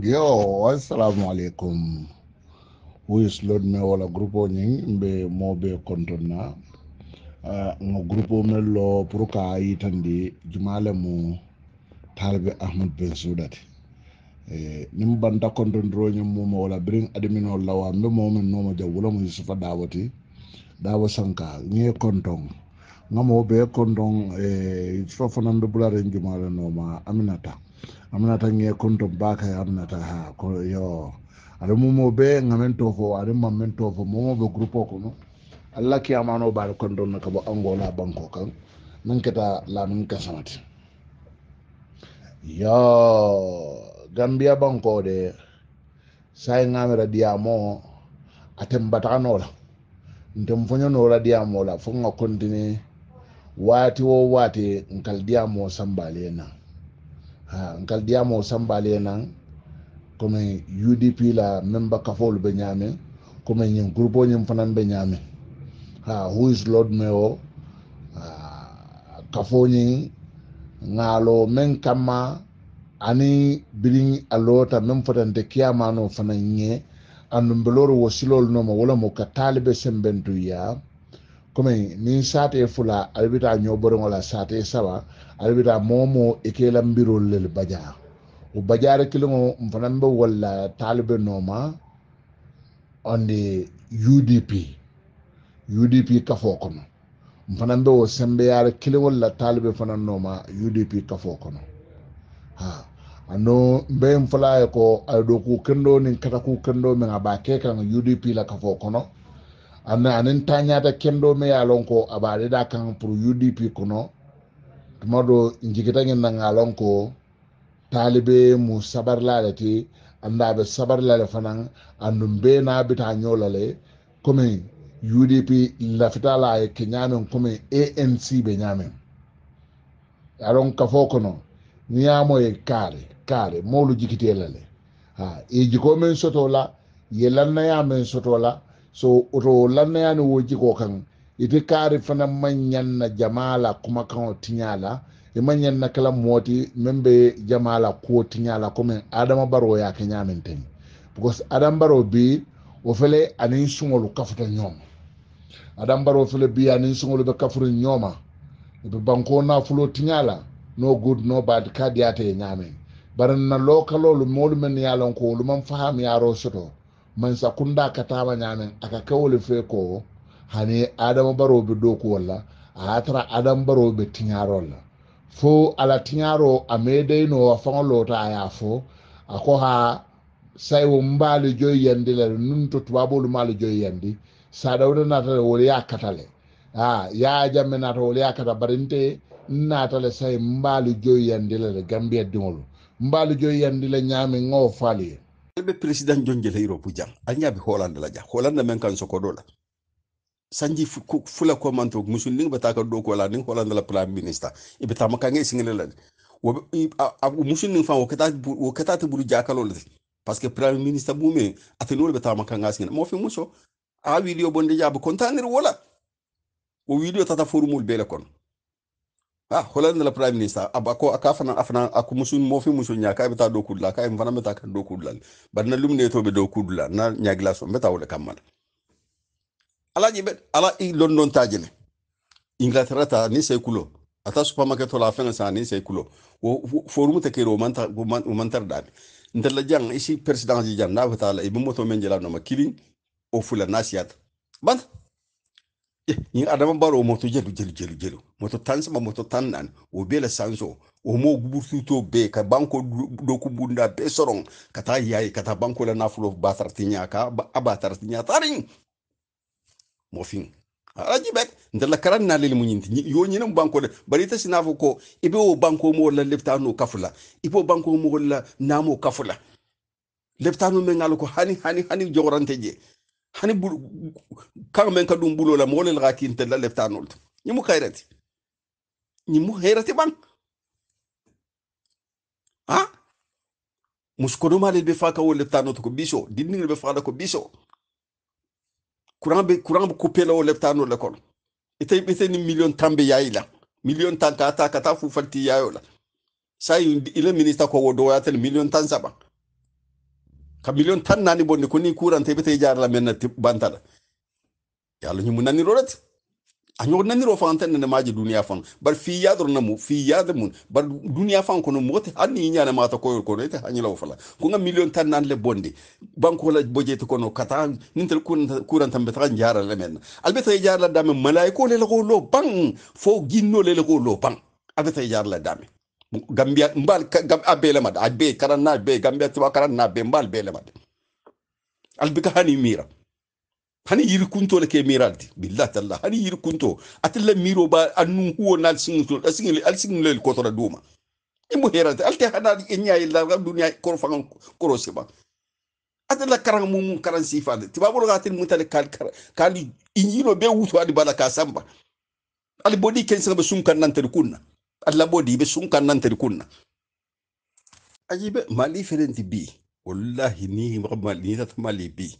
yo assalamu aleykum wuyis lodme wala groupe o ñing mbe moɓe contonna ah, no groupe o men lo pourka yitandi jumale mo talbe ahmad ben soudate e eh, nim banta contondiro ñim mumo wala birin adimino lawa mbe momin nomo jaw wala mo yusufa daboti dabo sanka ñe conton gamoɓe conton e eh, yusufa fanan mbe bularen jumale noma aminata amna aminata ŋe kontom baka ta ha ko yo mo mo be ngamen to fo mo men to fo mo mo momoɓe groupe o kono allah amano bar kon ɗon ka bo angola banko kan nan keta la nan ka samati yo gambia banko de say sai gamira diyamo aten bataganola nten foñanola diyamola fo ga continue waati wo wati nkal diamo sambalena nan Ah, nkal diyamo sambale nan komin udp la memba kafolu be ñaame komin ñin groupe o fanan be ñaame ha ah, huis lord meo o ah, kafo ñin ŋaalo men kamma ani bilin alota men fotante kiyamano fanan ñe andumbeloro wo silol noma wala mo ka taalibe sembentuya kome niŋ saatee fula ali bi taa ñoo boroŋo la saatee saba ali bi taa moo e moo i ka i le bajaa o bajaari kiliŋo n fanaŋ be wol la taalibe nooma on the udp udp kafoo kono n fanaŋ be wo sembeyaari kiliŋolu la taalibe fanaŋ nooma udp kafoo kono ha ano mbe n fola ye ko aye do kuu kendoo niŋ kata kuu kendoo meŋ a udp la kafoo kono anna anin tañata kendo me ya lon ko aba aɗeɗa kan pour udp kono tuma ɗo jigitagen nanga lon ko talibe mu sabarlale ti andaɓe sabarlale fanan andum be na bita ñolale commin udp lafitala e ke ñamen commin anc ɓe ñamen aɗon kafo kono niyamoye kaare kaare mawlu jikitelale ha e jiko min sotola yelannayamen sotola so oto lannayani wo jiko kan ite e kaari fana manyanna jamala kuma kan tinyala e manyanna kala moti membe jamala ko tinyala comme adama baro ya ke nyamin ten because adam baro bi o fele anin sungolu kafuto nyom adam baro fele bi anin sungolu be kafuru nyoma e be banko na fulo tinyala no good no bad kadi ate nyamin baranna lokalolu molu yalon ko lu faham yaro soto mansa kunda ka taama ñaameŋ a ka kewolu fee ko hani adama baroo be dookuwol la a ye tara adama baroo be tiñaarol la fo ala tiñaaro a meedeyinoo a faŋo loota a ye a fo a ko ha sayiwo mbaali joyi yandi le nun to tubaaboolu maali joyi yandi saadawde naata le wolu ye a kata le a ye a jamme naata wolu ye a kata bari nte nnaata le sayi mbaali joyi yandi le le gambiya diŋolu mbaali joyi yandi le ñaamiŋ ŋa wo faali ye albe president jon jele europe jang alnya bi holande la ja holande men kan sokodo la sanji fula ko manto musul ning bata ka do ko la ning holande la prime minister e bata maka ngai singele la wo musul ning fa wo kata wo kata to buru jakalo la parce que prime minister bu me atenol bata maka ngai singele mo fi muso a video bonde ja bu kontanir wala o video tata forumul bele kon ah holan la prime minister abako akafana afana akumusun mofi nya kay beta do kudla kay imfana meta ka do kudla na lumne to be do kudla na nya glaso meta wala kamal ala ji bet ala i london tajene inglaterra ta ni sey kulo ata supermarket la fena sa ni sey kulo wo forum te kero manta mantar dabi la jang isi president ji jang na bita la ibu moto men jela no makili o fula nasiat bant yin adama baro o moto jelu jelu jelu jelu moto tan sama moto tan nan o bela sanso o mo guburtu to be ka banko doku bunda be soron ka ta yayi ka ta banko la nafulo batar tinya ka abatar tinya tarin mofin araji bek ndala karan na lele munyinti yo nyinam banko de bari ta sinafu ko ibe o banko mo la lefta no kafula ibo banko mo la namo kafula lefta no me ngalo ko hani hani hani jogorante je hani kan karmen ka ɗum ɓulola mo ni mu kiintella leftanolta ñimu kayrati ñimu heyrati ɓan a muskodomalel ɓe fa kawo leftanoto ko biso dinnigel ɓe faada ko biso courant ɓe courant ɓe coupela o leftano l'école ete ɓeteni million tambe yayila million tan ka ata kata fufalti yayola sa ile ministre ko wo doyatel million tan saɓa ka miliyon tan nani bonni kuni kurante bete jarla men natti bantala yalla ñu mu nani rolet añoo naniro fante nene maji duniya fan bar fi yadro namu fi yadro mun bar duniya fan kono moti hanni ñana mata koyor kono ite hañilaw fala ko nga million tan nan le bondi banko la bojeti kono kata nintel kuran tambe tan jara le men albe tay jara la dame malay ko le ko lo bang fo ginno le ko lo bang albe tay jara la dame gambia mbal a bele mad a be karan na be gambia tiba karan na be mbal bele mad albika hani mira hani yiri kunto le ke mira di billahi talla hani yiri kunto atilla miro ba annu huwo nal singul singul al singul ko to da duma imo herante alte hada enya illa dunya kor fangan koro siba ate la karang mum karan sifade ti babolo ga tin mutale kal kal injino be wutu adi bala ka samba ali bodi ken sanga be sum kan nan kunna allaboo diibe sun kannan tiri kunna ajibe mali fedenti bi wallahi ni himaxa mali ni tata mali bi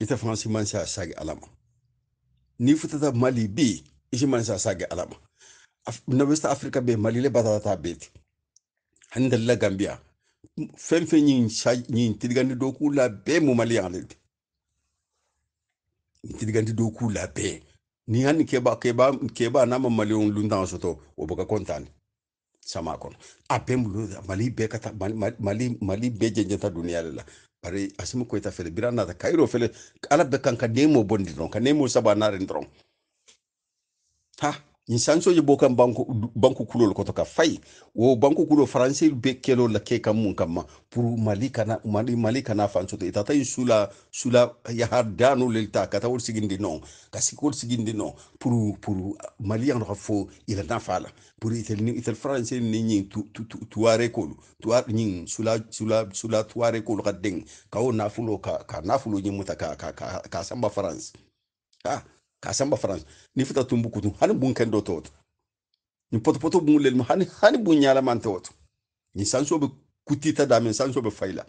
ita fansi mansi a sage alama ni futata mali bi isi mansi a sage alama na westa africa be mali le batata beti handalla gambia fen fen sa ñin tidigandi do ku la be mu mali yangalete tidigandi do ku la be ni hani keba keba keba na ma maliyɔn luntan sɔtɔ o bɛ kɛ sama kɔnɔ a bɛɛ mulo mali bɛɛ ka mali mali bɛɛ jɛnjɛn ta duniya de la bari asimu koyita fɛlɛ bira nata kayiro fɛlɛ ala be kan ka nemo bɔ nin ka nemo saba naare dɔrɔn ha insanso ye bokan banku banku kulol koto ka fay wo banku kulo français be kelo la ke kam mun kam pour mali kana mali mali kana fanso ita tay sula sula ya hardanu lel ta kata sigindi non ka sikol sigindi non pour pour mali en rafo ila na fala pour itel ni itel français ni ni tuare ko tuare ni sula sula sula tuare ko ka ding ka wo nafulo ka ka nafulo ni mutaka ka ka samba france ah ka san ba faransa ni futa tun bukutu hani bun kan do tot ni poto poto bun lel hani hani bun nyala man tot ni san so be kutita da men san so be faila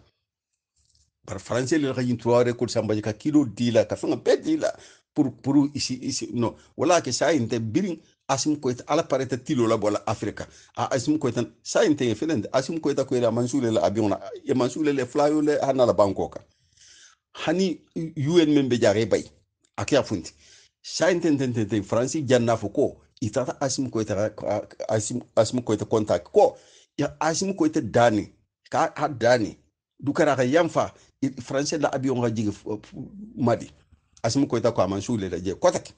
par faransa le rayin tuare ko san baji ka kilo dila ka fanga be dila pour pour ici ici no wala ke sa inte birin asim ko ita ala pareta tilo la bola afrika a asim ko ita sa inte felende asim ko ita ko ila mansule la abiona e mansule le flyo le hanala bankoka hani un membe jare bay akia funti jan na jannafu ko itata asim koita asim asim ita kontak ko ya asim ita dani ka ha dani dukara ka yamfa faransi la abiyon jigi madi asim koita ko aman sule da je kotak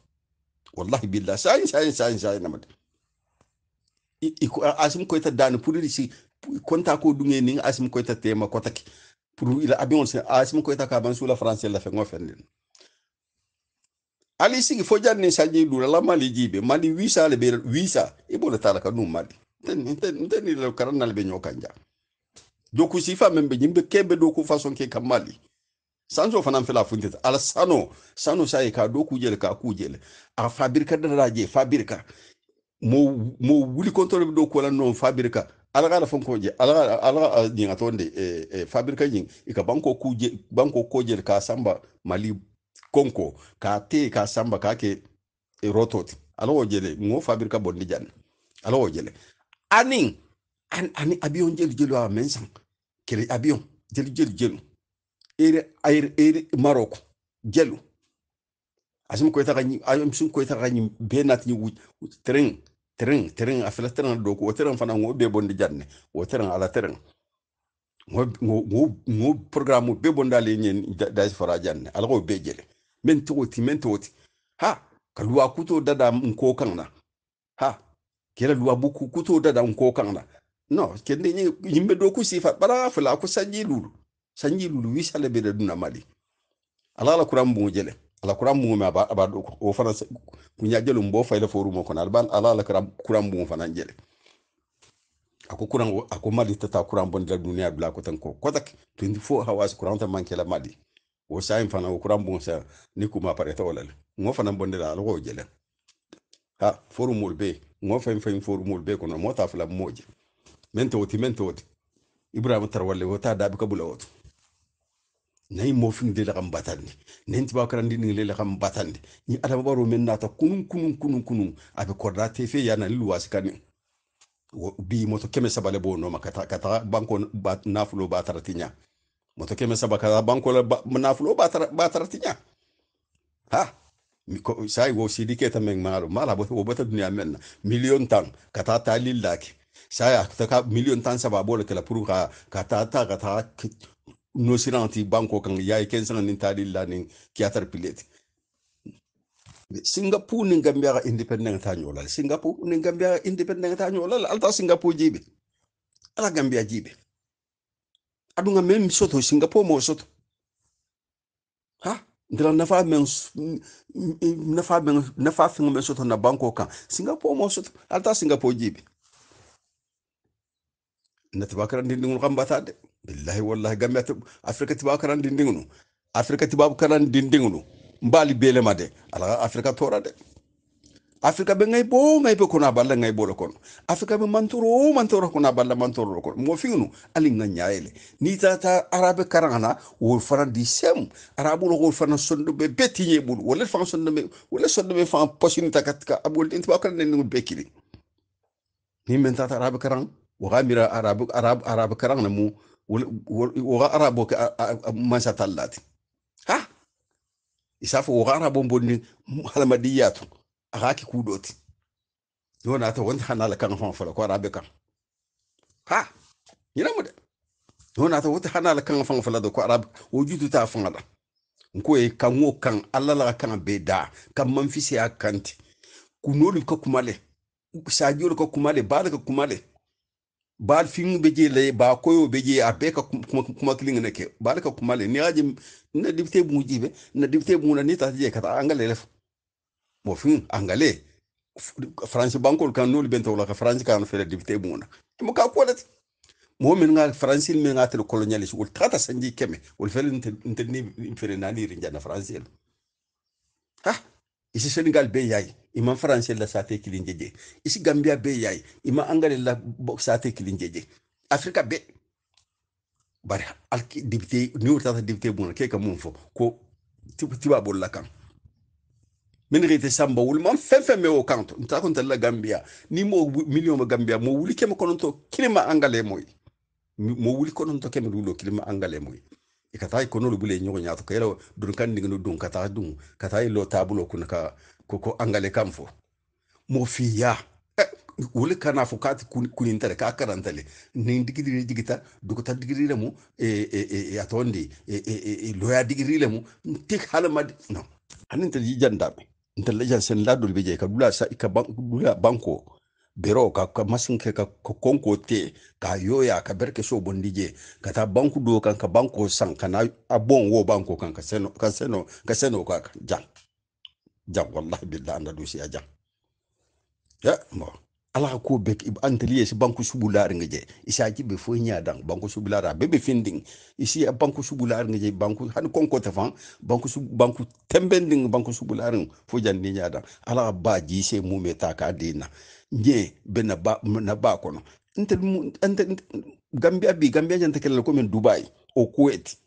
wallahi billah sain sain sain sain namad asim ita dani di si konta ko dunge ning asim ita tema kotak pour ila abiyon asim koita ka ban sula faransi la fe ngo ali sigi fo janni saji dura la mali jibe mali wisa le be wisa e bo tala kanu mali ten ten ten ni le karan nal be nyokanja doku sifa membe nyimbe kembe doku fason ke kamali sanzo fanan fela funtita ala sano sano sai ka doku jele ka kujele a fabirka da raje fabirka mo mo wuli kontrole doku la non fabirka ala ala fonko je ala ala nyinga tonde e, eh, e eh, fabirka nying ika banko kuje banko kojele ka samba mali konko ka te ka samba ka ke e, rototi alo wo jele ŋo fabrika ka bondi jan alo wo jele ani ani, ani abiyon jeli jeli wa men san kele abiyon jeli jeli jelu ere air ere maroko jelu asim ko ta gani ayum sun ko ta gani benat ni tren tren tren a fela tren do ko tren fana ngo be bondi janne wo tren ala tren ngo ngo ngo programme be bondale ni da, da fara janne ala ko be jele mentoti mentoti ha ka luwa kuto dada nko kan na ha kera luwa buku kuto dada nko kan na no kende ni yimbe do ku sifa bara fula ku sanji lulu sanji lulu wi sale be duna mali ala la kuram bu jele ala kuram bu ma ba ba o fana ku nya jelo mbo fayla foru ko kono alban ala la kuram kuram bu fana jele ako kuran ako mali tata kuran bon da duniya bla ko tan ko kotak 24 hours kuran ta manke la mali o sa fana o kuran bon sa ni kuma pare to la ngo fana bonde la lo jele ha foru mul be ngo fen fen foru mul be kono mota fla moje mente oti mente oti ibrahim tarwalle wota da bi kabula wotu nayi mofin de la batandi nen tiba karandi ni le la batandi ni adama baro men nata kunun kunun kunun kunun abe korda tefe yana luwa sikani bi moto keme sabale bo no makata kata banko nafulo nafulo bataratinya motoke men saba kaza ba munafulo bataratiña ha mi sai wo sidi keta tamen maalo mala bo bo ta duniya men million tan kata ta lillaki sai akta ka million tan saba la kala puru ka kata ta kata no siranti banko kan yayi kensan nin ta lilla nin atar pileti singapore ni gambia independent ta nyola singapore ni gambia independent ta nyola alta singapore jibe ala gambia jibe adunga me misoto singapore mo soto ha ndira nafa men nafa men nafa fin men soto na banko kan singapore mo soto alta singapore jibi na tibakara dindingun kan bata de billahi wallahi gamya afrika tibakara dindingunu afrika tibakara dindingunu mbali bele made ala afrika tora de afrika be ngai bo ngai be kuna balla ngai bo kono afrika be mantoro mantoro kuna balla mantoro kono mo fiunu ali nga nyaele ni ta ta arabe karana wo fara di sem arabu lo fara sondo be betinye bul wala fa sondo be wala sondo be fa posini takatka abul inti ba kan ne bekili ni men ta arabe karan wa gamira arabu arab arabe karan mu wa arabu man satallati ha isafu wa arabu bonni halamadiyatu a haki ku na ta wanda hana la kan hon fala ko arabika kan ha yina mu da na ta wanda hana la kan hon fala da ko arab wujudu ta fanga da ko e kan wo kan alla la kan be da kan man fisi akanti kunolu ka kumale sajiyolu ka kumale bal ka kumale bal fin beje le ba koyo beje a be ka kuma kuma kilin ne ke bal ka kumale ni aje na dibte mu jibe na dibte mu na ni ta je ka ta angale le mo fin angale france bankol kan nolu benta wala ka france kan fere dibite muna mo ka ko lati mo min nga france min nga tel colonialist wol tata sanji keme wol fere inte ni fere nani rinja na france el ha isi senegal be yayi ima france la sate kilin jeje isi gambia be yayi ima angale la sate kilin jeje afrika be bari alki dibite ni wurtata dibite muna ke ka mun fo ko tiba bolla kan min rete samba wul man fen fen o kanto nta kon tala gambia ni mo million mo gambia mo wuli kema konon kilima angale moy mo wuli konon to lulo kilima angale moy e kata ko no bule nyogo nyato ko yelo dun kan ningo dun kata dun kata lo kun ka ko ko angale kamfo mo fiya e, wuli kana fo kati kunintare ka karantale nin digirire jigita duguta digirire mu e, e e e atondi e e, e loya digirire mu tik halama no anin tali jandabe intelligence la dul bije ka dula sa ka dula banko bero ka ka masin ke ka konko te ka yoya ka berke so bondi ka ta banku do kan ka banko san kana abon wo banko kan ka seno ka seno ka seno ka jan jan wallahi billahi anda do si ajan ya mo ala ko be antali yesi banku subulari ngeje isa ki be fo nya dang banku subulari be be finding isi banku subulari ngeje banku han konko te fan banku sub banku tembending banku subulari fo janni nya dang ala ba ji se mu meta ka dina nye be na ba na ba no inte inte gambia bi gambia janta kala ko men dubai o kuwait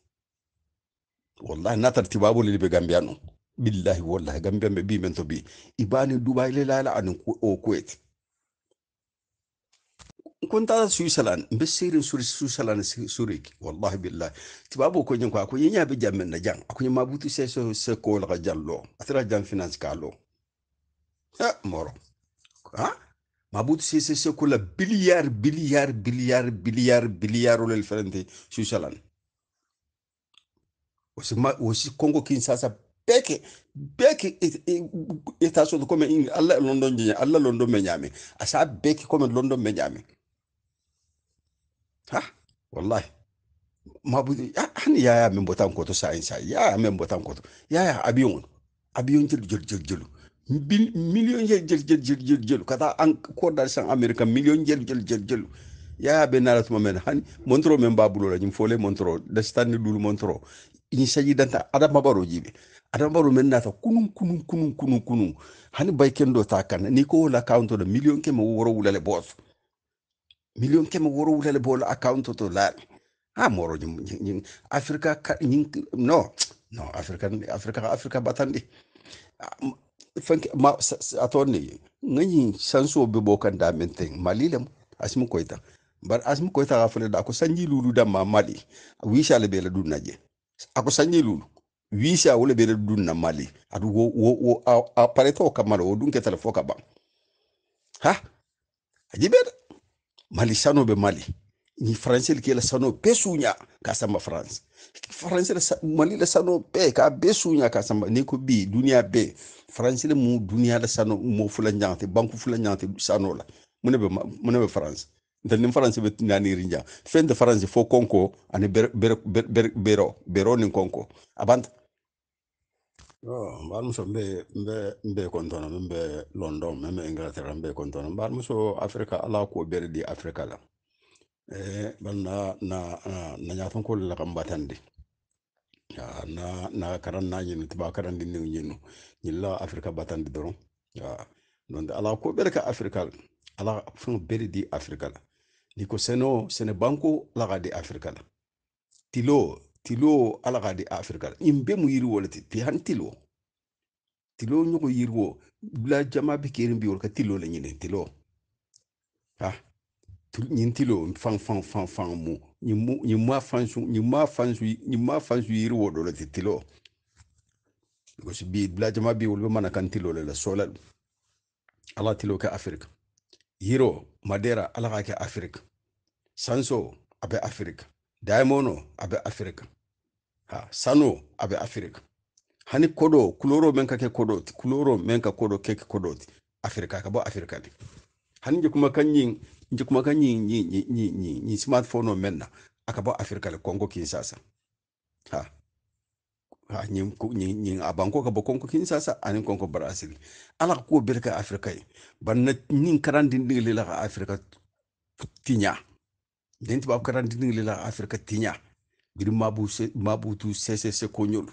wallahi na tartibabu li be gambia no billahi wallahi gambia be bi men to bi ibani dubai le la la an o kuwait كنت على سويسلان بسير سوري سويسلان سوريك والله بالله تبابو كوني كوا كوني يا بيجام من نجان كوني ما بتو سي سو سكول غجالو اثر جان فينانس كالو ها مورو ها ما بتو سي سي سكول بليار بليار بليار بليار بليار ولا الفرنتي سويسلان وسي ما وسي كونغو كينساسا بيكي بيكي ايتاسو دو كومي الله لندن جي الله لندن مي نيامي اسا بيكي كومي لندن مي نيامي ha wallahi mabudi hani yaya min botan koto sa insa yaya min botan koto yaya abiyon abiyon jil jil jil jil miliyon jil jil jil jil jil jil kata an ko dar san america miliyon jil jil jil jil yaya be narat mo men hani montro men babulo la nyim fole montro da stanni dul montro in saji danta adama baro jibe adama baro men nata kunun kunun kunun kunun kunun hani bay kendo ta kan ni ko la kaunto da miliyon ke mo woro wulale boss million kɛmɛ wɔɔrɔ wulali bɔ la account to la a mɔrɔ afrika no no afrika afrika afrika batandi fanke ma atorne ngani sanso be bo kan da menten malilem asmu koita bar asmu koita ga da ko sanji lulu da ma mali wisha le bele dun naje ako sanji lulu wisha wole bele dun na mali adu wo wo a pareto kamalo dun ke telefo ka ba ha ajibeda mali sano be mali ni france ke la sano pe sunya ka samba france france la mali la sano pe ka be sunya ka samba ni ko bi duniya be france le mu duniya la sano mo fula nyante banku fula nyante sano la mune be mune be france nta nin france be nani rinja fen de france fo konko ani bero bero bero bero nin konko abanta Oh, mbaalimuso mbe kontono min be london min be inglaterra mbe kontono mbaalimuso afirika ala ko bere di afirika la eh, bari na na na ñaton la kam batandi na na karan na ñinu tuba karan di new ñinu ñilla afirika batandi doron non ala ko bere ka afirika ala fon bere di afirika la ni ko seno sene banko la ga di afirika la tilo tilo ala ka di afirika la in bɛɛ mu yiri wo le ti bi an tilo tilo ɲɔgɔn yiri wo bila jama bɛ kiri bi o ka tilo le ɲini tilo ha ɲin tilo fan fan fan fan mu ɲin ma fan su ɲin ma fan su ɲin ma fan su yiri wo do ti tilo because bi bila jama bi olu mana kan tilo la sɔla ala tilo kɛ afirika yiro madera ala ka kɛ afirika sanso a bɛ afirika daimono abe afrika ha sano abe afrika hani kodo kuloro men ke kodo kuloro men kodo ke ke kodo afrika ka bo afrika ni hani je kuma kanyin je kuma kanyin ni ni ni ni, ni smartphone no menna aka afrika le kongo kinsasa ha ha nyin ku nyin nyin abanko ka kongo kinsasa ani kongo brazil ala ko berka afrika ban na nin karandin dingle la afrika tinya den tubabu karan dinin la afirka tinya girin mabutu ccc konyol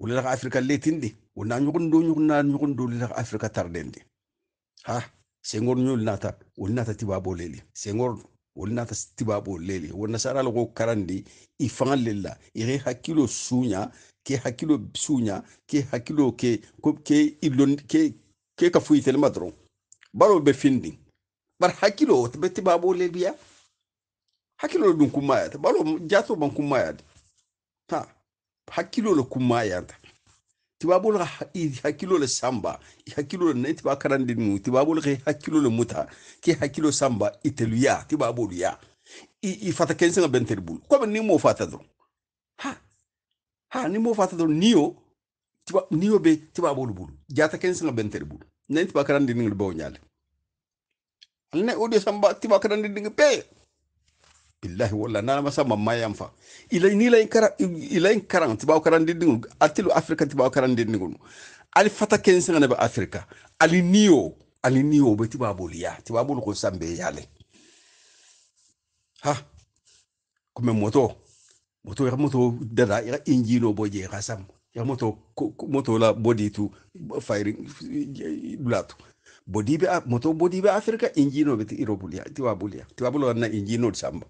wala la afirka letindi wala nyugun do nyugun na nyugun do la afirka tardendi ha sengor nyol nata wala nata tibabo leli sengor wala nata tibabo leli wala sara la ko karandi ifan lila ire hakilo sunya ke hakilo sunya ke hakilo ke ko ke ilon ke ke ka fuitel madron baro be findi bar hakilo tibabo leli biya hakkilolo ɗum kummayata ɓalo jatoban kummayade ha hakkilolo kummayanta tibabol hakkilole samba i hakkilole nai tiba karande nu tibabol ke hakkilole muta ke hakkilo samba itelu ya tibabolu ya i fata kensenga bentere bulu comme ni mo fata dron ha ha ni mo fata dron niyo tiba niyo be tibabolu bulu jata kensenga bentere bulu nai tiba karande ningal bawo nyaale alne audio samba tiba karande ningal pe billahi walla nana masa mamma yan fa ila ni la inkara ila tibaw karan dindin atilu afrika tibaw karan dindin ali fata kensin na ba afrika ali niyo ali niyo be tibaw boliya tibaw bol ko sambe yale ha kuma moto moto ya moto dada ya injino boje ya ya moto moto la body tu firing dulatu body be moto body be afrika injino be ti irobulia tibaw bulia tibaw bulia na injino samba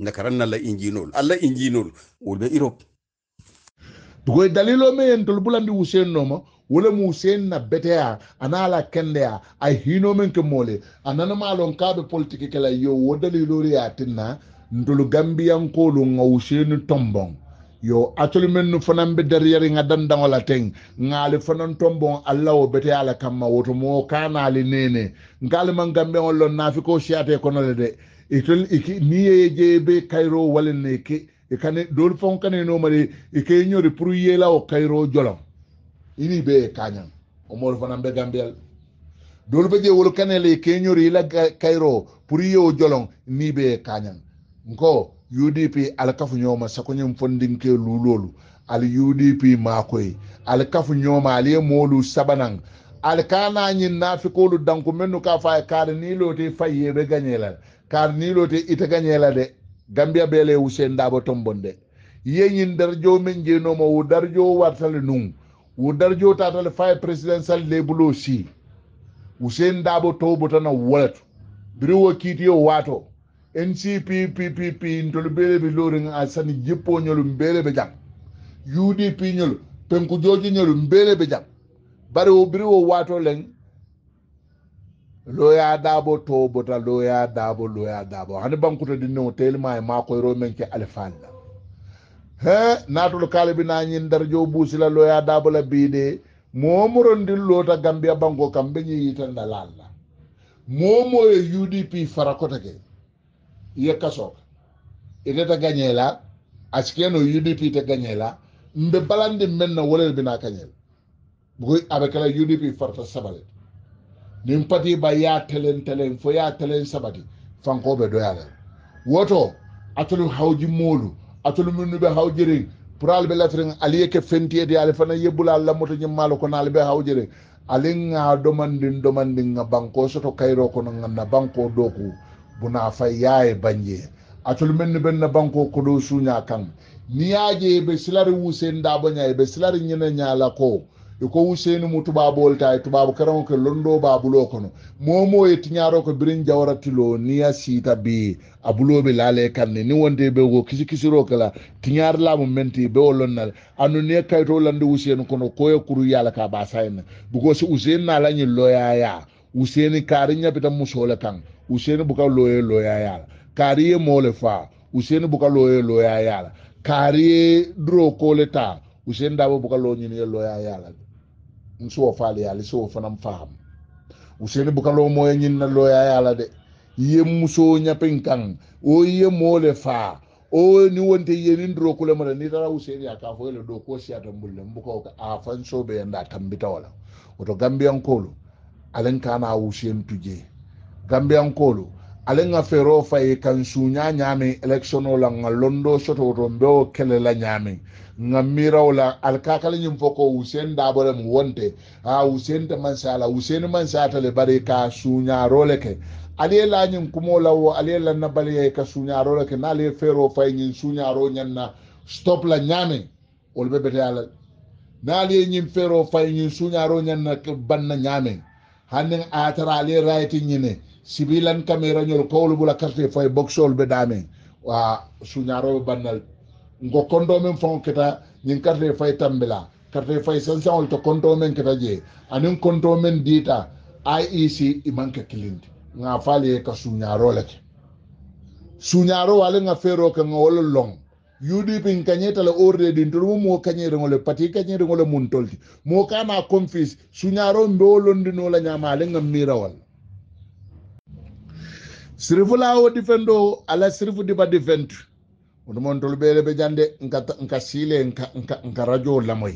nakaranna la injinol alla injinol wol wolɓe europe dugoy dalilo me en tol bulandi noma wala mu sen na beteya anala kendeya ay hino men ke mole ananama lon kaɓe politique ke la yo wo dalilori ya tinna ntolu gambiyankolu ŋa wuseni tombon yo atul men mennu fanam be derrière nga dandaŋo la teŋ ŋaali fanan tombon alla wo bete ala kamma woto moo kanaali nene nkaali maŋ on lon nafiko siyate kono le de itel iki niye jebe kairo walen ne ke ikane don fon kane no mare ike nyori pour yela o kairo jolam ini be kanyan o mor fana be gambel don be je wol kane le ike nyori la kairo pour o jolon ni be kanyan ngo UDP alkafu nyoma sakonyem fondin ke lulolu al UDP makoy alkafu nyoma aliye molu sabanang alkana nyin nafikolu danku mennu ka fa kare ni lote fayyebe ganyelal kar nilote ita gañela de gambia beele usen daaba tombon de yeñin darjo men jeenoma wo darjo wartale nun jo tatal fay faye le bulo si usen daaba towbo tana wolatu biri wo kiitiyo waato ncppp ntolu beele be lorin a sani jippo nyolu bele be jam udp nyolu penku joji nyolu bele be jam bari wo biri wo leng loya dabo to bota loya dabo loya dabo hani bankuta dinno telma e mako e ro men ke alfalla he natul kalibi na nyin dar jo busila loya dabo la bide momoron din lota gambia banko kambe nyi yitan da la momo udp farakota ke ye kaso ite e ta ganyela askeno udp ta ganyela mbe balandi men na wolel bina kanyel bugo abekala udp farta sabale nimpati ba ya telen telen fo ya telen sabati fanko be doyala woto atolu hawji molu atolu minnu be hawjiri pral be latrin aliye ke fenti de ale fana yebula la moto nyim malu ko nal be hawjiri ale nga domandin domandin nga banko soto kayro ko no na banko doku buna fay yae banje atolu men ben na banko ko do sunya kan niyaje be silari wusen da banya be silari nyina nyaala ko ko useni mu tubaabol ta tubaabu karaŋo ke londo ba bulo kono momo ye tiñaaro ko birin jawara tilo niya siita bi a bulo be laale kanne ni wonde be wo kisi kisiro kala tiñaar laamu menti be wo lonnal anu ne kayto lande useni kono koye kuru yala ka ba sayna bugo si useni na lañi loyaya useni kaari ñabita musole kan useni buka loye loyayala kaari ye moole faa useni buka loye loyayala kaari ye duro kole ta useni daabo buka lo ñini ye loyayala nsuwo faale yaala siwo fana faamu useni bukalo moye ñin na loya yaala de ye muso ñapin kan o ye moo le faa o ni wonte ye yenin duro kule mala ni tara useni ya kafo ele do ko siya to mbulle mbuka ka afan sobe yanda tambita wala oto gambian kolo alen kana useni tuje gambian kolo ale ŋa feeroo fa ye kaŋ suuñaa ñaameŋ électiono la ngalondo soto sotowoto n bewo kele la ñaameŋ ngamira miirawo la ali ka kala ñiŋ fo ko useeni daabo mu wonte a usen te man sala usen man sa ta le bare ka suuñaaroo role ke ale la nyum kumo la wo ale la na bale e ka suuñaaroo role ke na le fero fa e ye ñiŋ ro ñaŋ na stop la ñaameŋ o le bebe ala na ye nyim fero fa e ye ñiŋ ro ñaŋ na banna ñaameŋ hanniŋ a ye tara le ye nyine ñine sibilan kamerañol kowlu ɓula carte fay boxol ɓe ɗamen wa suñaroɓe bannal gokkondo men fon keta ñin carte fay tambila carte fay sansanol to konto men keta je anin konto men diita iec imanke kilindi ga faali ka suñarole ke suñaro wale ga fero ke ga long udp n kañetala orde din toɗo mo mo kañereŋole pati kañereŋole mun tolti mo kana confise suñaro mbe wo londinola ñama ale ga sirifu lawo difendo ala sirifu diba difentu wono mon tol bele be jande nka nka sile nka nka nka radio lamoy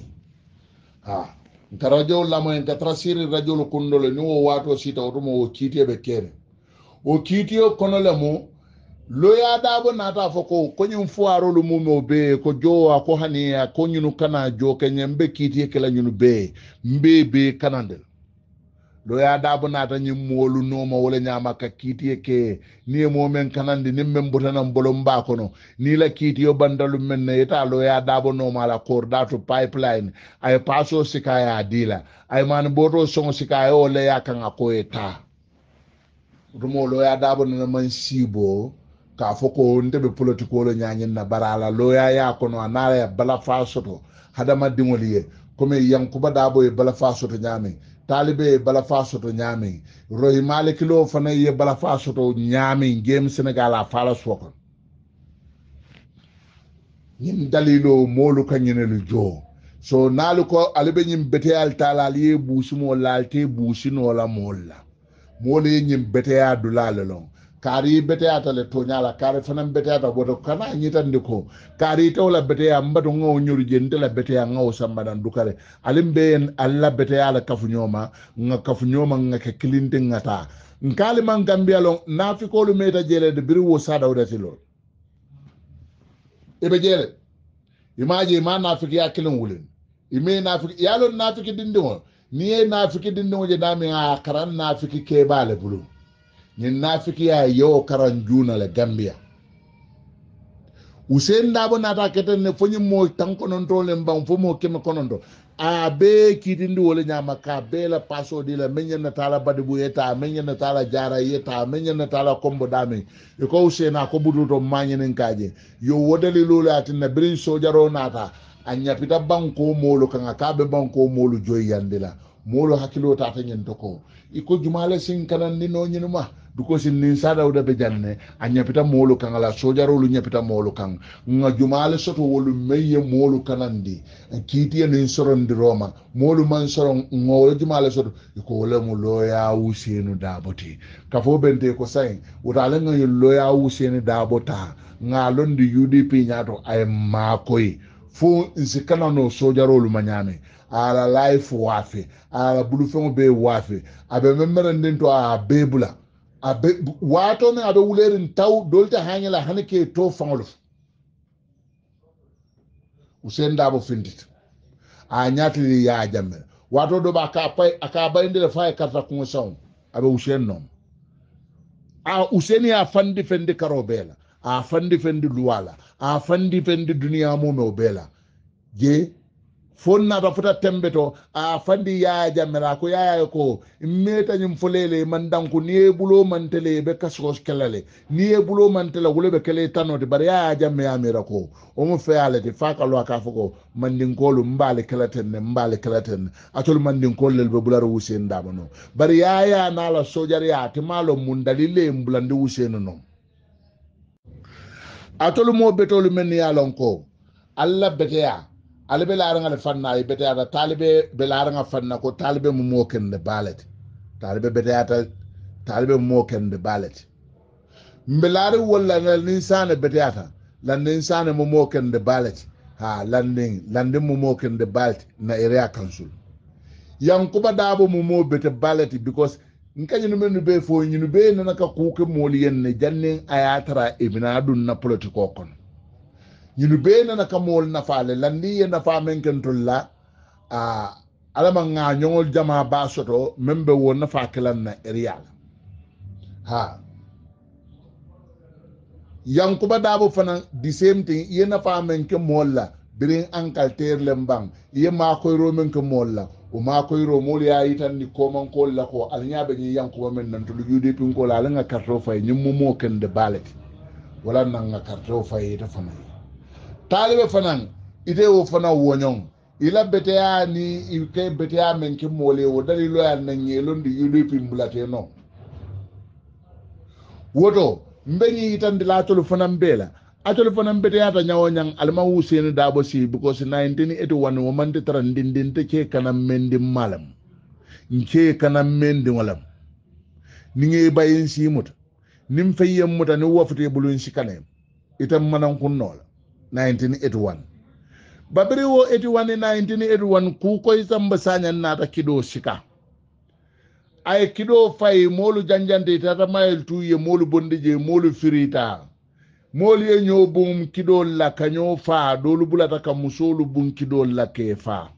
ha nka radio lamoy nka trasiri radio kundolo ni wo wato sita woto e e mo kiti be kene o kiti o kono lamo lo ya dabo na ta foko ko nyum fuaro lu mumo be ko jowa ko haniya ko nyunu kana jo kenyembe kiti e kala nyunu be mbe be kanandel do ya doya dabo nata no mo wala ñama ka kiti ke ni mo men kanandi ni men butana botanan ba ko no ni la kiti yo bandalu men ne yeta loya no nooma la korda to pipeline ay paso sikaya dila ay man boto songo sikaya o le leya kanga koye ta rumo loya dabo nana man sibo k'a fɔ ko n tɛ bɛ politikolo ɲaɲini na barala lo ya looya y'a kɔnɔ a n'a bala balafa sɔrɔ hadamadenw ye komi yankuba daabo ye balafa sɔrɔ ɲaami talibe bala fa soto ñaameŋ rohimale kilo fana ye bala soto ñaameŋ jeem senegal a fala suwakon ñin dalilo moolu ka ñinelu joo so naalu ko ali be ñin beteyal taala ali ye buusimo laal te buusinoo la moolu la moolu ye ñin beteya dulaa le loŋ kaari beteyata le toñala kaari fanan beteyata woto kana ñitandi ko kaari tawla beteya mbato ŋawo ñoru jenti la beteya ŋawo sambanan dukare alin be yen alla beteya la kafuñoma ŋa kafuñoma ŋa ke kilinti ŋa ta nkaaliman kambiya lon nafikolu meta jeelede biri wo sadawdati lo ibe jeele imaje ima nafikiya kilin wulin ime nafiki ya lon nafiki dindiŋo ni ye nafiki dindiŋo je damin a karan nafiki kebale bulum ñin nafikiya yewo karan juna le gambia usen dabo nata keten ne foñi mo tan kononto le mban fo mo keme kononto a be kitindi wole ñama ka be la paso di la meñen na tala badibu yeta meñen na tala jara yeta meñen na tala kombo dame e ko usena ko buduto mañenen kaje yo wodali lolu atinna birin sojaro nata a ñapita banko molu kanga ka be banko molu joyyandi yandila. molu hakkilo tata ñen to iko jumale sin kanan ni no ñinuma because nin sadawda ɓe janne a ñapita moolu kan ala sojarolu ñapita moolu kan ga jumaale soto wolu meyye moolu kanandi kiitiye nin sorondiroma moolu man soron gowole jumaale soto ko wolemu loyawu seenu daaboti kafo bente ko sayin wotale ga yo loyawu seeni daabota ga londi udp ñato aye maakoye fo nsi kana no sojarolu ma ñaami ala life waafe ala bulufeŋo bee waafe aɓe memmerenden to a bee bula abe wato men abe wulerin taw dolta hanyala hanke to fangolof usen dabo findit a nyatili ya jamme wato do ba ka pai aka ye karata karta kun a be useen nom a useni a fandi fendi karo la a fandi fendi la a fandi fendi duniya mu bee la je fonnata futa tembe to a fandi yaya jammera ko yaya ko metañum folele man danko ni ye bulo mantele be kasko kelale ni ye bulo mantela wule be kele tanote bari yaya jamme yamira ko omo feyalete fa ka lowa ka fo ko mandinkolu mbaali kelatenne mbaali kelatenne atol mandinkol lel be bularo wusen damano bari yaya nala sojari ya timalo mun dalile mbulandi wusenu non atol mo betolu men yalon ko alla beteya alibe laaraŋal fanna i beteyata taalibe be laaraŋa fanna ko taalibe mu moo kende baaleti taalibe beteyata taalibe mu moo kende baaleti mbe laari walla lanniŋ saane beteyata lanniŋ saane mu moo kende baaleti ha lanniŋ lanniŋ mu moo kende baaleti na area council yankuba daabo mu moo bete baaleti because nka ñinu mennu bee fo ñinu bee nana ka kuuke moolu yen ne janniŋ a ye a tara i e bina a na politikoo kono ñilu be nana ka mool nafaale landi ye nafa meŋ la a ala ma ŋa jama baa soto meŋ wo nafa kilan na eriya la ha yankuba daabo fana the same thing ye nafa meŋ ke mool birin an kalteer le mbaŋ ye maakoyro meŋ ke mool la o maakoyro mool ye a yitandi koman kool la ko ala ñaa be ñiŋ yankuba meŋ nantolu udp ko la ala ŋa kartoo faye ñiŋ mumoo kende baale wala naŋ ŋa kartoo faye ite fanaŋ taalibe fanaŋ ite wo fana i la beteya ni ike beteya men ke moole wo daliloya na ñeelondi yiɗoy pimbulate no woto mbeñi itandi laatolu fanan beela atolu fanan beteyata ñawo ñang alma wuseni daabo si because 1981 wo mante tara ndindinte ke kanan mendi malam nke kanan mendi walam ni ngey bayin si muta nim fayyam muta ni wafute bulun si kanem itam manan kunnola 1981 babiri wo 81 1981 kukoi zamba sanyan ta kido shika ay kido fay molu ta ta mayel tuye molu bondije molu firita moolu ye ñoo buŋum kidoolu la ka ñoo faa doolu bulata ka musoolu buŋ kidoolu la ke fa faa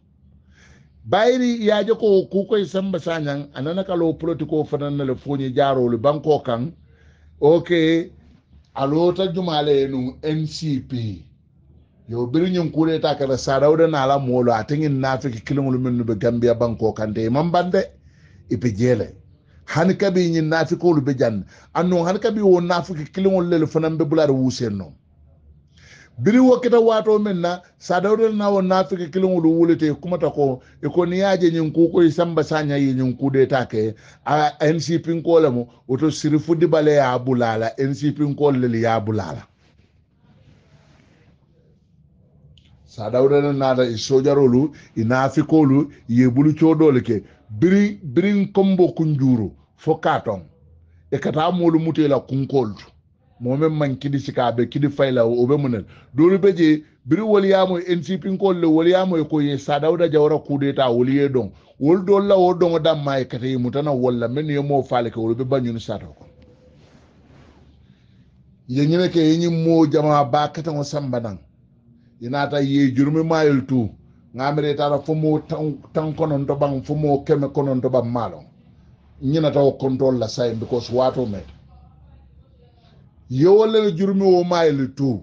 bayiri yaaje ko kukoy samba sañaŋ a nana ka loo politikoo fanaŋ na le foñi jaaroolu bankoo kaŋ ok a loota jumaale ye ncp yo beri ñin kuure ta kata sarawde naala moolo a tengin naafiki kiliŋolu meŋ nu be gambiya banko kante i maŋ bande i be jeele hani kabi ñin naafikoolu be jaŋ annoŋ hani kabi wo naafiki kiliŋolu lelu fanaŋ be bulaata wuuseen no biri wo kita waato meŋ na sadawde na wo naafiki kiliŋolu wulite i kumata e ko i ko e niŋ ye a je ñiŋ kuuko i samba saaña ye ñiŋ kuude ta ke a ncpinkoo lemu woto sirifu dibale ye a bulaa la ncpinkoolu lelu ye a bulaa la sadawudana naata i sojarolu i naafikolu ye bulu coodolu ke biri birin kombo kunjuuru fo kaa toŋ ka taa moolu mutee la kunkoolu tu moo meŋ maŋ kidi sika a be kidi fay la o be mu ne doolu be je biri woliyaamo ncpinkoolu le woliyaamo ye ko ye sadawuda jawara kuudeta wolu ye doŋ wolu doolu la wo doŋo danmaa ye kata ye mutana wolu la mennu ye moo faale ke wolu be bañunu sato ko ye ñine ke ye ñiŋ moo jamaa baa kataŋo samba naŋ inata ye jurmi mayol tu ngamire tara fumo tan tan konon to bang fumo keme konon to bang malo nyina taw control la say because wato me wala jurmi wo mayol tu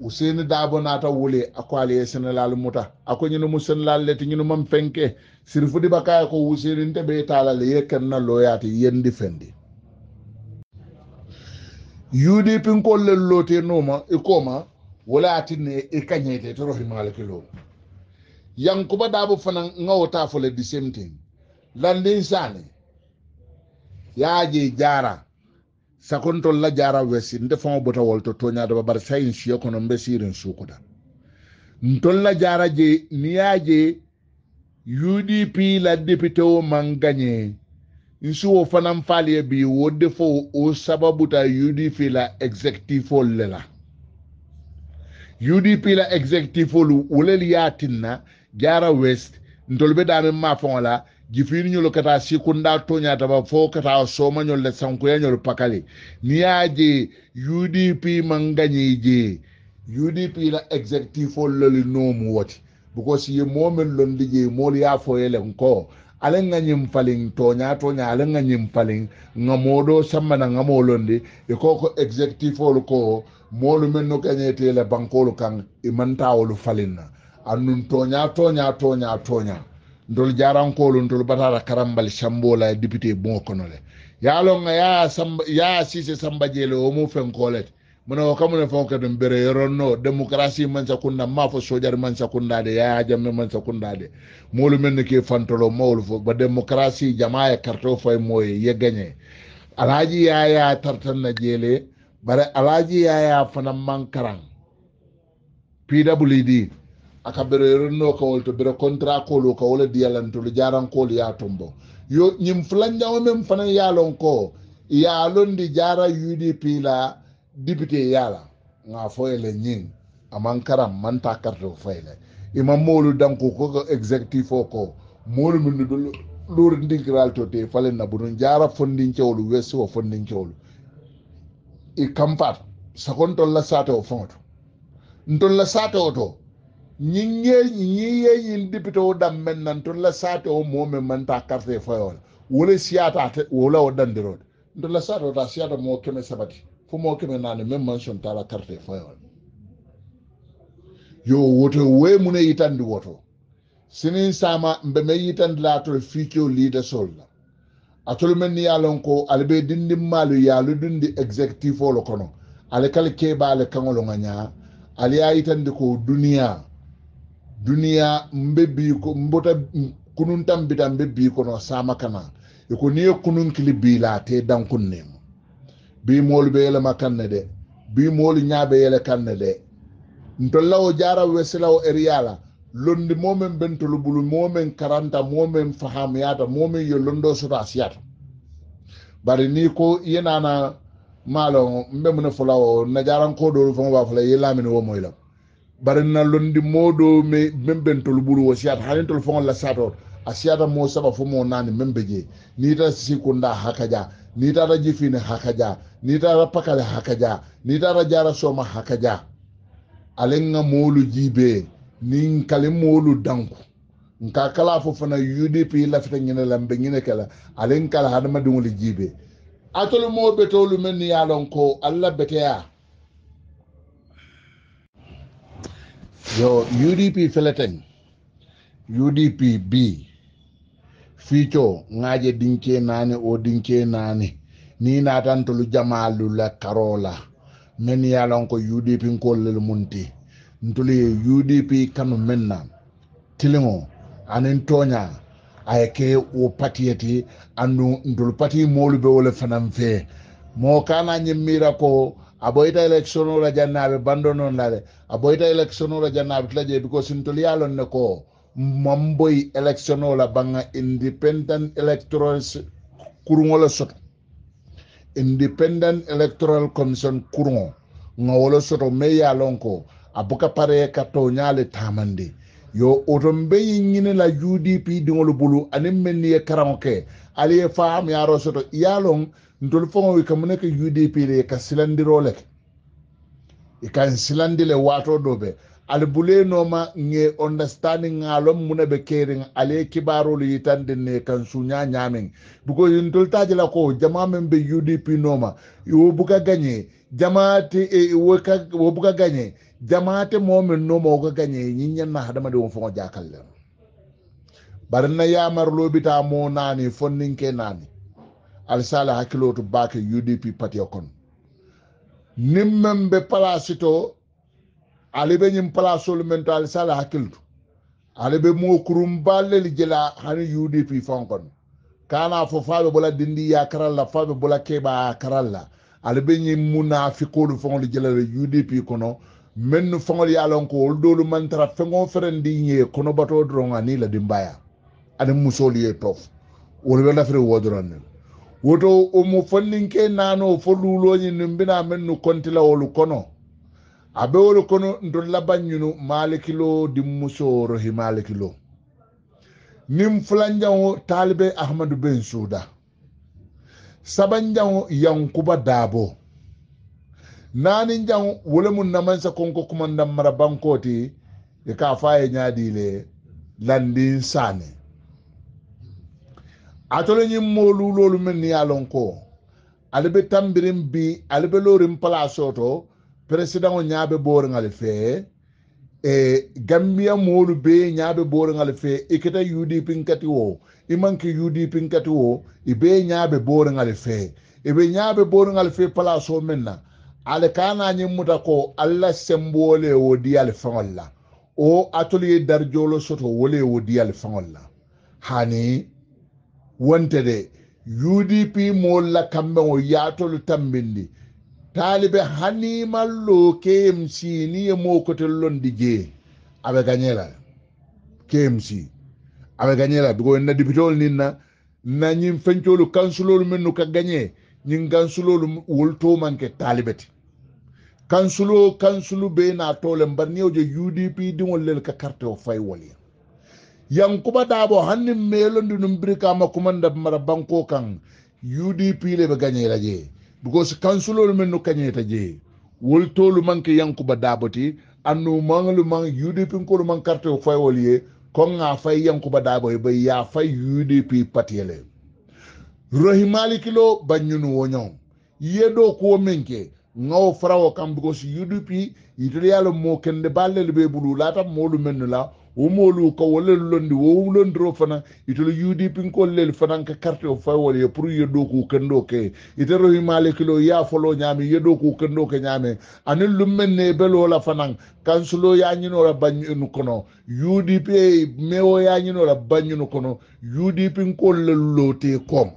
useni dabo nata wule akwali ya e senelal muta ako nyinu mu senelal leti nyinu mam fenke di bakay ko useni nte be tala le na loyati yendi fendi udp nkolle lote noma ikoma wala atinne ikanyete toro himala kilo kuba dabu fana ngawta fole the same thing landin sane yaaje jara sakontol la jara wesi nde fama bota wolto toñade babar sayin siyo kono mbe sirin sukuda ntol la jara je niyaje udp la député o man nsuo fana mfaaleɛ bi o de fo o sababu ta udp la executive hall le la udp la executive hall woleli y'a tinna jaara west ntolu bɛ daa min maa fɔŋɔ la jifiini nyolu ka taa sikunda tonya taba fo ka taa soma nyolu la sankuya nyolu pakali ni y'a je udp man gaɲe je udp la executive hall loli noomu wɔti because ye moo min londi je moolu y'a fɔ ye le nkɔ ala nga ñim falin toña toña ala nga ñim falin nga moɗo sammana nga molondi e ko ko executif olu ko molu men no kañetele bankolu kan e mantawolu falinna annun toña toña toña toña ndol jarankolu ndol batata karambal sambola député bon konole yalonga ya samba ya sise samba jele o mu fenkolete muna o kamu ne fon kadum bere yoronno demokrasi man sakunda ma fo sojari man sakunda de ya jamme man sakunda de molu men ke fantolo mawlu fo ba demokrasi jamaa karto fo moye ye gagne alaji yaya tartan na jele bare alaji yaya fana mankaran pwd aka bere yoronno ka wolto bere contrat kolo ka wala diyalantulu jaran kolo ya tumbo yo nyim flanja o men fana yalon ko yalon di jara udp la dibite yala nga foyele ñing aman karam man ta karto foyle imam molu danko ko executive ko molu min do lor ndinkiral to te falen na bunun jara fondin cewlu weso fondin cewlu i kampat sakon ton la sato fonto nton la sato to ñiŋe ñiŋe ñiŋ dipitoo dammeŋ naŋ toŋ la saatoo moo meŋ maŋ taa karite fayoo la wo le siyaata ate wo la wo dandiroo de ntoŋ la saatoo taa siyaata moo keme sabati fomao kɛmɛ naani mɛ mansion t'a la karite fɔ yo woto wo ye mun ne yitandi woto sinin sama mbe me yitandi la atol fikio leader sol la atol men ni yalon ko albe dindi malu yalu dundi executive o lo kono ale kala keba ale kangolo nganya ale ya ko duniya duniya mbe bi ko mbota kunun tambita mbe bi kono sama kana ko ni kunun kili bi la te dan kunne bimolu be yelema kanne de bimolu ñaabe yele kanne de ntollawo jaraw wesilawo eriyala londi momen bentolu bulu momen karanta momen fahamuyata momen yo londo soto siyata bari ni ko yenana malon mbe mune fulawo na jarankoɗolu fama ba fula lamini wo moylam bari na londi moɗo me men bentolu bulu wo siyata hanintol fogol la satol a siyata mo saba fo mo nani men be je nita sikunda hakaja niitaata tara jifine hakaja ni tara pakale hakaja ni tara jara soma hakaja alenga moolu jibe ni kali moolu danku nka kala fo fana udp lafita ñine lambe ñine kala alen kala hadama dingoli jibe atolu mo betolu men ya lon ko alla beteya yo udp feleteŋ udp bi fito ngaje dinke nani o dinke nani ni na tan la jamalu la karola men ya lon ko udp ko le munti ntuli udp kanu menna tilimo anen tonya ay ke o patiyati anu ndul pati molu be wala fanam fe mo kana nyimira ko aboyta boyita election la janna a be bandonoo la le a boyita election la janna a be tila jee because ne ko mamboy election la banga independent electoral kurungo la soto independent electoral commission kurungo nga wala soto me ya lonko abuka pare ka to nyale tamande yo oton be yinyine la UDP dingolu bulu anin men ni karango ke ali faam ya ro soto yalon ndol fongo kamune ke UDP le ka silandirole ke ikan silandile wato dobe ala bulenoma nge understanding ngalom muna be kering ale kibaro li yitande ne kan sunya nyaming buko yintol tajila ko jama men be UDP noma yo buka ganye jamaate e woka wo buka ganye jamaate momen noma woka ganye nyinya na hadama de wonfo jakalle barna ya marlo bita mo nani fonninke nani al sala hakiloto baka UDP patio kon nimmem be palasito ale be ñiŋ palasolu meŋ to ali se ala hakkilitu ale be moo kurum balle le je la hani udp faŋo kono kana fo fa be bola dindi ya karal la fa be bola keba ya karal la ale be ñiŋ munafikolu faŋo le le udp kono mennu faŋol ye lon ko wolu doolu maŋ feŋo ferendi ñe kono batoo doroŋ ani la dimbaya aniŋ musoolu ye tof wolu be lafiri wo doroŋ ne woto omo fonninke naanoo fo luuloo ñiŋ bina mennu konti wolu kono aɓe wolo kono dolla bañunu malikilo dimmusoro hi malikilo nin fulanjango talibe ahmadou ben suda sabanjango yankuba dabo naninjango wolemu namansa konko kumandan mara bankoti e ka faye ñadile landin sane atoloñin molulolu men ni yalon ko alibe tambirin bi alibe lorin palasoto président o ñaaɓe booreŋal fee e gambiya moolu bee ñaaɓe booreŋal fee ikkita udpinkati o i manke udpinkati o i bee ñaaɓe booreŋal fee eɓe ñaaɓe booreŋal fee place o men na ala kanañin muta ko allah semboole wo diyal faŋol la o atelier darjoolo soto wole wo diyal faŋol la hani wonte de udp moolu la kamɓe o yaatolu tambindi talibe hanimallo kmc ni ye mo je, ganyela aɓe gañela kmc ganyela, gañela biko na dipitol ni na na ñin fencolu kansulolu men nu ka gañe wol to manke talibete kansulo kansulu be na tole je udp diŋol lel ka carte o fay yang yankuba daabo hanni melondi num birikama kumanda mara banko kan udp le ɓe la je. because kansulolu men no kañeta jeeye woltolu manke yankuba dabati annu manlu man udp kolu man carte o faywol ye konga fay yankuba dabo e bay ya fay udp patiyele rohimali kilo banyunu wonyon yedo ko menke ngaw farawo kam because udp yitol mo kende balle be bulu lata molu mennu la womolu ka wolel londi wo londiro fana itolu udp nkollel fanan ka carte o fawol ye pour yedo ku kendo ke itero himale kilo ya folo nyami yedo ku kendo ke nyame anin lummen ne belo la fana kansulo ya nyino la banyinu kono udp mewo ya nyino la banyinu kono udp nkollel lote kom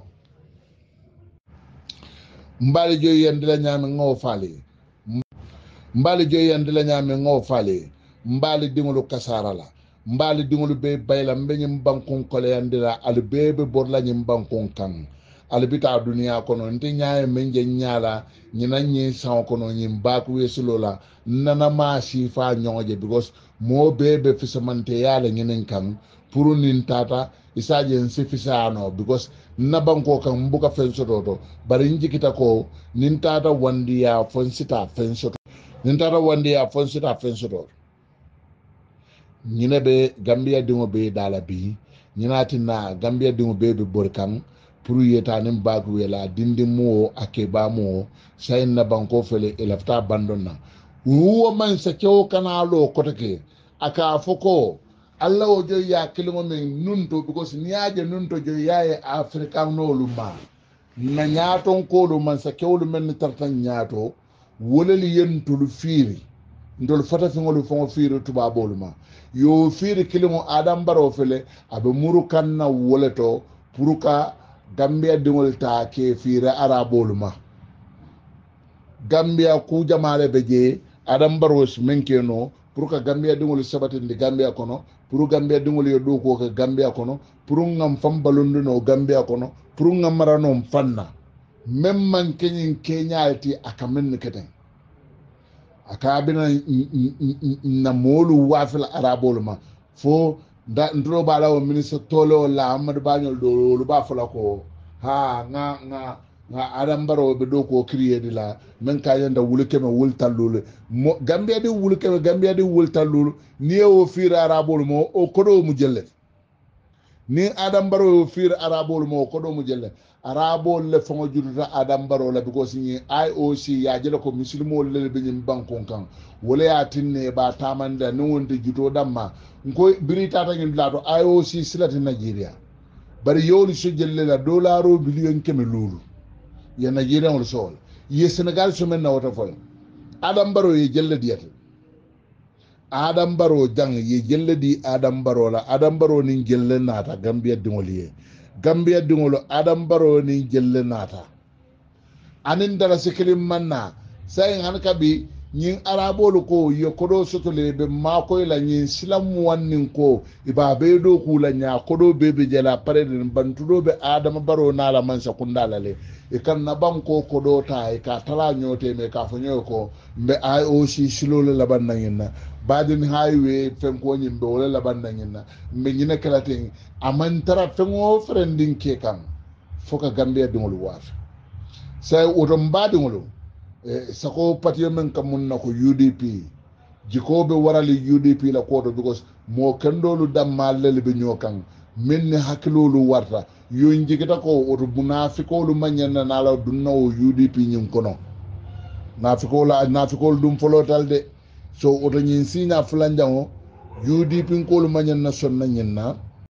mbali joyi yandila nyami ngo fali mbali joyi yandila nyami ngo fali mbali dingulu kasara la mbaali diŋolu be bayila mbe ñiŋ bankuŋ koleyandi la ali bee be borla ñiŋ bankuŋ kaŋ ali bi taa duniyaa kono nte ñaa ye meŋ je ñaa la ñina ñiŋ saŋo kono ñiŋ baakuye sulo la nnana maa siifaa ñoŋo je because moo bee be fisamanteyaa le ñiniŋ kaŋ puru niŋ taata isaaje nsi fisaa no because nna bankoo kaŋ mbuka feŋ sotoo to bari njikita ko niŋ taata wandiyaa fo nsitaa feŋ soto niŋ taata wandiyaa fo nsitaa feŋ sotoo to ñine be gambia diŋo ɓe dala bi ñinati na gambia diŋo be be bori kaŋ pour yetanin bakuwe la dindi muwo a keba muwo sayin na banko fele elafta bandon na ruwo man sa kewo kana lo kote ke aka foko alla wo joyi ya kilimo min nunto because ni yaje nunto joyi yaye afrikanolu ma na ñaton kolu man sa kewolu men ni tartan ñaato woleli yentolu fiiri ndol fota fiŋolu faŋo fiiri tubaaboolu ma yo fiiri kiliŋo adam baroo fele a be muru kaŋ na wo le to pour ka gambiya diŋolu taa ke fiira araboolu ma gambiya kuu jamaa le be jee adam si meŋ ke noo pour ka gambiya diŋolu sabatindi gambiya kono pour gambiya diŋolu ye ɗookoo ke gambiya kono pour ŋan faŋ balundi noo gambiya kono pour ŋa mara noo faŋ na meŋ maŋ keñiŋ keñaal ti a ka meŋ ni keteŋ akabina na molu wafil arabol ma fo da ndro bala o minista tolo la amad banyol do lu ba fala ko ha nga nga nga adam baro be do ko kriye di la men ka yanda wul keme wul talul gambia di wul keme gambia di wul talul ni o fira arabol mo o kodo mu jelle ni adam baro yo fir arabol mo ko do mu jelle arabol le fongo juduta adam baro la because ni IOC ya jele ko muslimo le be nyim banko kan wala ya tinne ba tamanda ni wonde juto damma ko birita ta ngin lato IOC silati Nigeria bari yoli so jelle la dolaro billion keme lulu ya Nigeria wol sol ye Senegal so men na wata foy adam baro ye jelle diata adam baro jang ye jelle di adam baro la adam baro ni jelle nata gambia dingol ye gambia dingol adam baro ni jelle nata anin dara sikilin manna sai han kabi nyin arabol ko ye kodo soto le be mako la nyin silam wannin ko iba be do kula nya kodo be be jela pare den bantudo be adam baro na la man sa kundala le e kan na ban ko kodo ta e ka tala nyote me ka fonyo ko be ioc silole la ban nan yinna badin highway fenko ñimɓe wala laɓanna ñinna mbe ñina kala ten amantara feŋo ferendin ke kam foka gambia diŋolu waafe say woto mba diŋolu eh, sako patiyo men kam mun na ko udp be warali udp la koto because mo kendolu dammallel ɓe ñoo kan ne ni hakkilolu warta yo jigita ko woto munafikolu mañanna nala dunna o udp ñin kono nafikolu nafikolu ɗum folotal de so oto ñin siña fulanjaŋo udp nkolu mañaŋ na sonna ñiŋ na